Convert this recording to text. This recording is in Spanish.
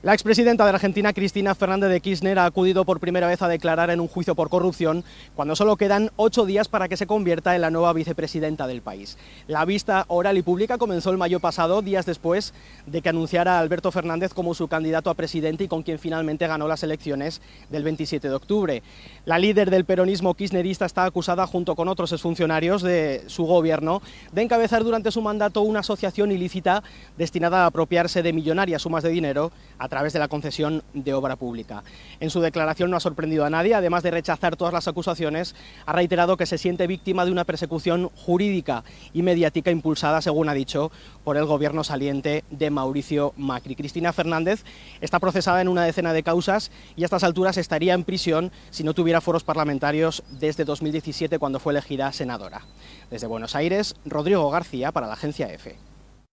La expresidenta de Argentina, Cristina Fernández de Kirchner, ha acudido por primera vez a declarar en un juicio por corrupción, cuando solo quedan ocho días para que se convierta en la nueva vicepresidenta del país. La vista oral y pública comenzó el mayo pasado, días después de que anunciara a Alberto Fernández como su candidato a presidente y con quien finalmente ganó las elecciones del 27 de octubre. La líder del peronismo kirchnerista está acusada, junto con otros exfuncionarios de su gobierno, de encabezar durante su mandato una asociación ilícita destinada a apropiarse de millonarias sumas de dinero a a través de la concesión de obra pública. En su declaración no ha sorprendido a nadie, además de rechazar todas las acusaciones, ha reiterado que se siente víctima de una persecución jurídica y mediática impulsada, según ha dicho, por el gobierno saliente de Mauricio Macri. Cristina Fernández está procesada en una decena de causas y a estas alturas estaría en prisión si no tuviera foros parlamentarios desde 2017 cuando fue elegida senadora. Desde Buenos Aires, Rodrigo García para la agencia EFE.